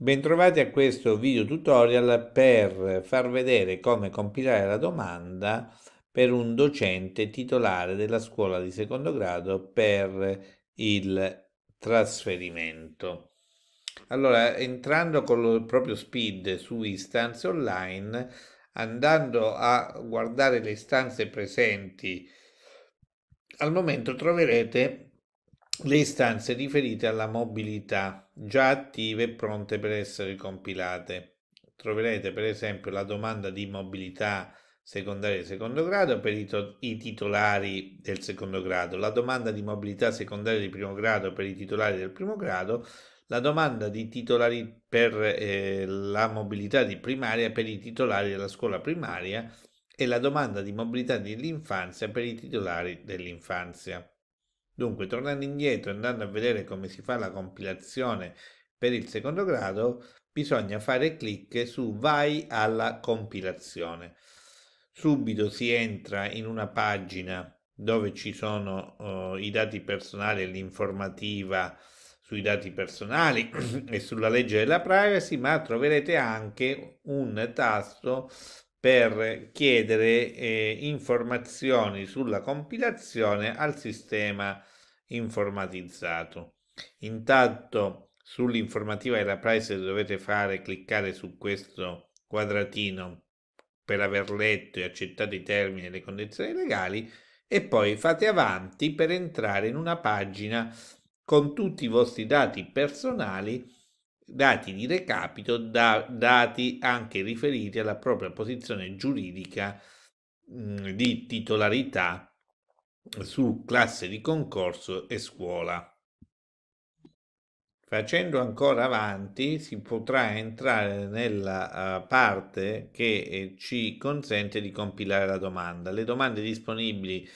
Bentrovati a questo video tutorial per far vedere come compilare la domanda per un docente titolare della scuola di secondo grado per il trasferimento. Allora, entrando con il proprio SPID su istanze online, andando a guardare le istanze presenti, al momento troverete le istanze riferite alla mobilità già attive e pronte per essere compilate. Troverete per esempio la domanda di mobilità secondaria di secondo grado per i, to- i, titolari del secondo grado, la domanda di mobilità secondaria di primo grado per i titolari del primo grado, la domanda di titolari per eh, la mobilità di primaria per i titolari della scuola primaria e la domanda di mobilità dell'infanzia per i titolari dell'infanzia. Dunque, tornando indietro e andando a vedere come si fa la compilazione per il secondo grado, bisogna fare clic su Vai alla compilazione. Subito si entra in una pagina dove ci sono eh, i dati personali e l'informativa sui dati personali e sulla legge della privacy, ma troverete anche un tasto per chiedere eh, informazioni sulla compilazione al sistema informatizzato. Intanto sull'informativa della price dovete fare cliccare su questo quadratino per aver letto e accettato i termini e le condizioni legali e poi fate avanti per entrare in una pagina con tutti i vostri dati personali dati di recapito, da, dati anche riferiti alla propria posizione giuridica mh, mm, di titolarità su classe di concorso e scuola. Facendo ancora avanti si potrà entrare nella uh, parte che eh, ci consente di compilare la domanda. Le domande disponibili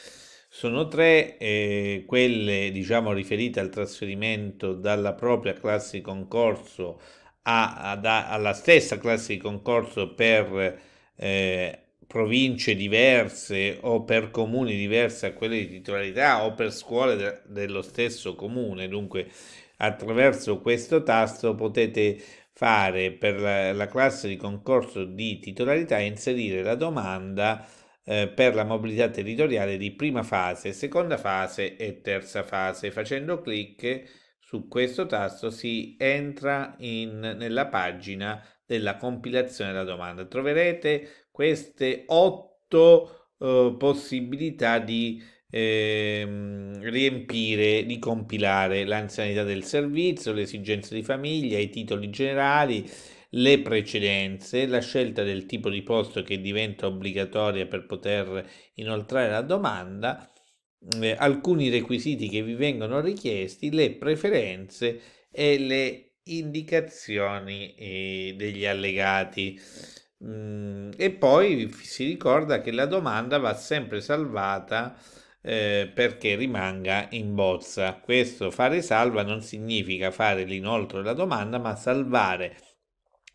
sono tre eh, quelle diciamo, riferite al trasferimento dalla propria classe di concorso a, ad, alla stessa classe di concorso per eh, province diverse o per comuni diversi a quelle di titolarità o per scuole de, dello stesso comune. Dunque attraverso questo tasto potete fare per la, la classe di concorso di titolarità e inserire la domanda eh, per la mobilità territoriale di prima fase, seconda fase e terza fase. Facendo clic su questo tasto si entra in, nella pagina della compilazione della domanda. Troverete queste otto eh, possibilità di Ehm, riempire, di compilare l'anzianità del servizio, le esigenze di famiglia, i titoli generali, le precedenze, la scelta del tipo di posto che diventa obbligatoria per poter inoltrare la domanda, eh, alcuni requisiti che vi vengono richiesti, le preferenze e le indicazioni eh, degli allegati. Mm, e poi si ricorda che la domanda va sempre salvata eh, perché rimanga in bozza. Questo fare salva non significa fare l'inoltro della domanda, ma salvare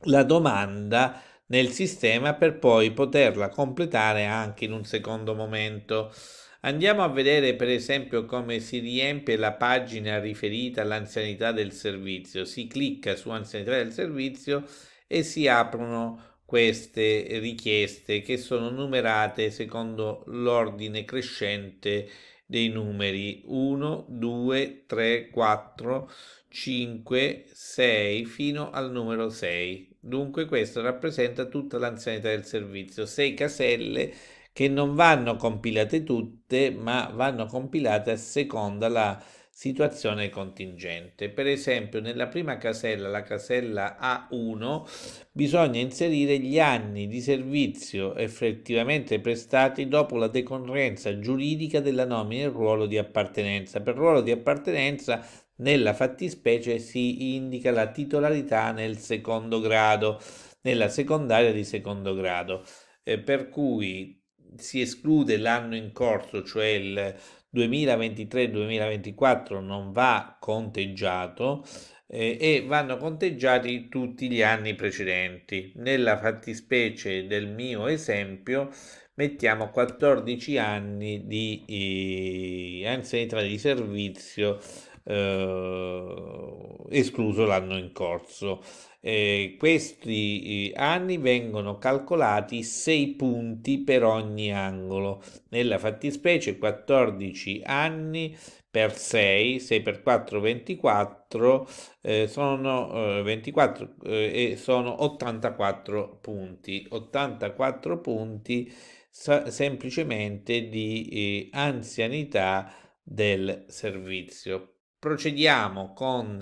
la domanda nel sistema per poi poterla completare anche in un secondo momento. Andiamo a vedere per esempio come si riempie la pagina riferita all'anzianità del servizio. Si clicca su anzianità del servizio e si aprono queste richieste che sono numerate secondo l'ordine crescente dei numeri 1, 2, 3, 4, 5, 6 fino al numero 6. Dunque questo rappresenta tutta l'anzianità del servizio, 6 caselle che non vanno compilate tutte ma vanno compilate a seconda la situazione contingente. Per esempio, nella prima casella, la casella A1, bisogna inserire gli anni di servizio effettivamente prestati dopo la decorrenza giuridica della nomina del ruolo di appartenenza. Per ruolo di appartenenza nella fattispecie si indica la titolarità nel secondo grado, nella secondaria di secondo grado, eh, per cui si esclude l'anno in corso, cioè il 2023-2024 non va conteggiato eh, e vanno conteggiati tutti gli anni precedenti. Nella fattispecie del mio esempio mettiamo 14 anni di eh, anzianità di servizio eh, escluso l'anno in corso. Eh, questi anni vengono calcolati 6 punti per ogni angolo, nella fattispecie 14 anni per 6, 6 per 4 24, eh, sono, eh, 24 eh, e sono 84 punti, 84 punti sa- semplicemente di eh, anzianità del servizio Procediamo con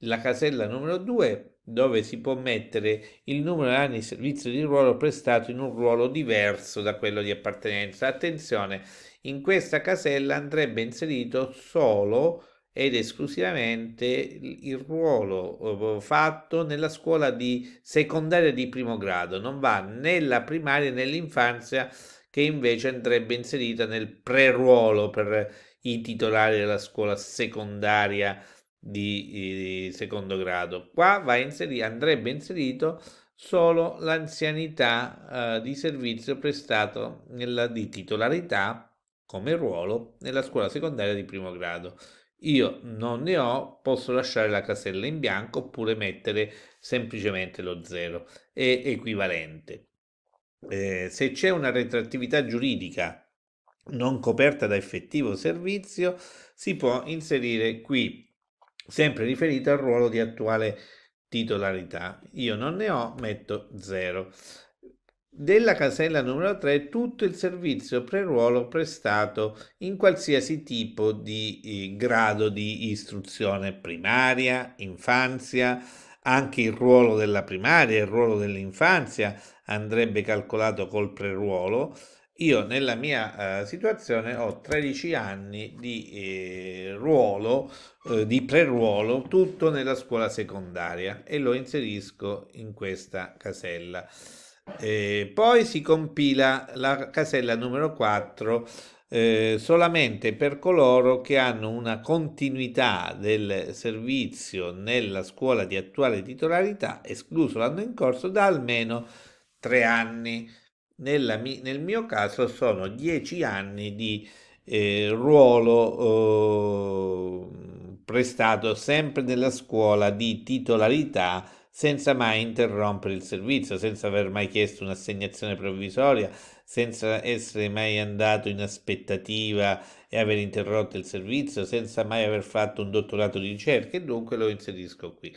la casella numero 2 dove si può mettere il numero di anni di servizio di ruolo prestato in un ruolo diverso da quello di appartenenza. Attenzione, in questa casella andrebbe inserito solo ed esclusivamente il ruolo eh, fatto nella scuola di secondaria di primo grado, non va nella primaria né nell'infanzia che invece andrebbe inserita nel pre-ruolo per i titolari della scuola secondaria di, di secondo grado. Qua inserito, andrebbe inserito solo l'anzianità eh, di servizio prestato nella, di titolarità come ruolo nella scuola secondaria di primo grado. Io non ne ho, posso lasciare la casella in bianco oppure mettere semplicemente lo 0, è equivalente. Eh, se c'è una retrattività giuridica non coperta da effettivo servizio, si può inserire qui, sempre riferito al ruolo di attuale titolarità. Io non ne ho, metto 0. Della casella numero 3 tutto il servizio pre-ruolo prestato in qualsiasi tipo di eh, grado di istruzione primaria, infanzia, anche il ruolo della primaria, il ruolo dell'infanzia andrebbe calcolato col pre-ruolo, io nella mia eh, situazione ho 13 anni di eh, ruolo, eh, di pre-ruolo, tutto nella scuola secondaria e lo inserisco in questa casella. Eh, poi si compila la casella numero 4 eh, solamente per coloro che hanno una continuità del servizio nella scuola di attuale titolarità, escluso l'anno in corso, da almeno 3 anni nella, nel mio caso sono 10 anni di eh, ruolo eh, prestato sempre nella scuola di titolarità senza mai interrompere il servizio, senza aver mai chiesto un'assegnazione provvisoria, senza essere mai andato in aspettativa e aver interrotto il servizio, senza mai aver fatto un dottorato di ricerca e dunque lo inserisco qui.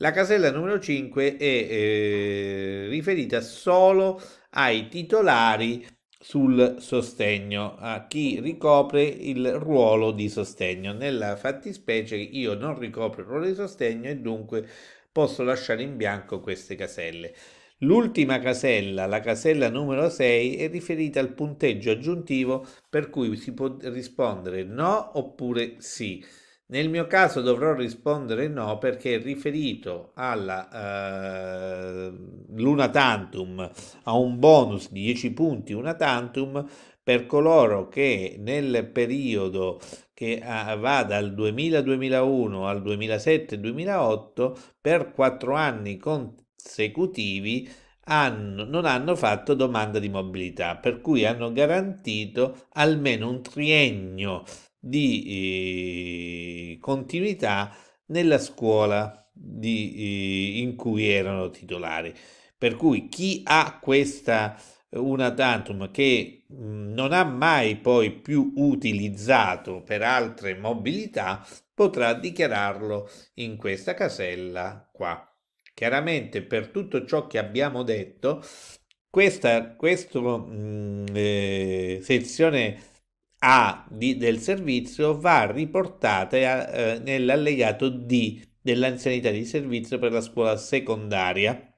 La casella numero 5 è eh, riferita solo ai titolari sul sostegno, a chi ricopre il ruolo di sostegno. Nella fattispecie io non ricopro il ruolo di sostegno e dunque posso lasciare in bianco queste caselle. L'ultima casella, la casella numero 6, è riferita al punteggio aggiuntivo per cui si può rispondere no oppure sì. Nel mio caso dovrò rispondere no perché è riferito alla eh, l'una tantum, a un bonus di 10 punti una tantum per coloro che nel periodo che eh, va dal 2000-2001 al 2007-2008 per 4 anni consecutivi hanno, non hanno fatto domanda di mobilità, per cui hanno garantito almeno un triennio di continuità nella scuola di, in cui erano titolari. Per cui chi ha questa una tantum che mhmm, non ha mai poi più utilizzato per altre mobilità potrà dichiararlo in questa casella qua. Chiaramente per tutto ciò che abbiamo detto, questa, questa mhmm, eh, sezione a di, del servizio va riportata eh, nell'allegato D dell'anzianità di servizio per la scuola secondaria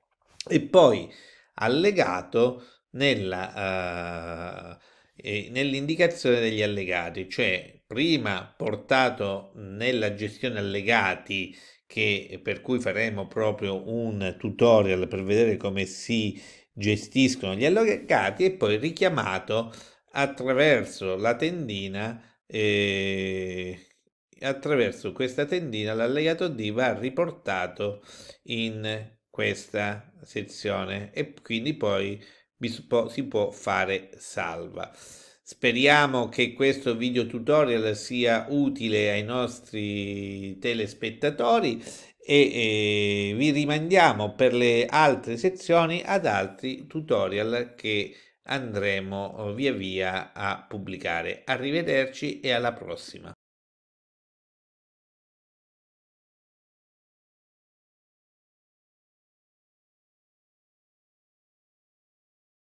e poi allegato nella, eh, nell'indicazione degli allegati, cioè prima portato nella gestione allegati che, per cui faremo proprio un tutorial per vedere come si gestiscono gli allegati e poi richiamato attraverso la tendina, eh, attraverso questa tendina l'allegato D va riportato in questa sezione e quindi poi si può fare salva. Speriamo che questo video tutorial sia utile ai nostri telespettatori e, e ehm, vi rimandiamo per le altre sezioni ad altri tutorial che andremo eh, via via a pubblicare. Arrivederci e alla prossima.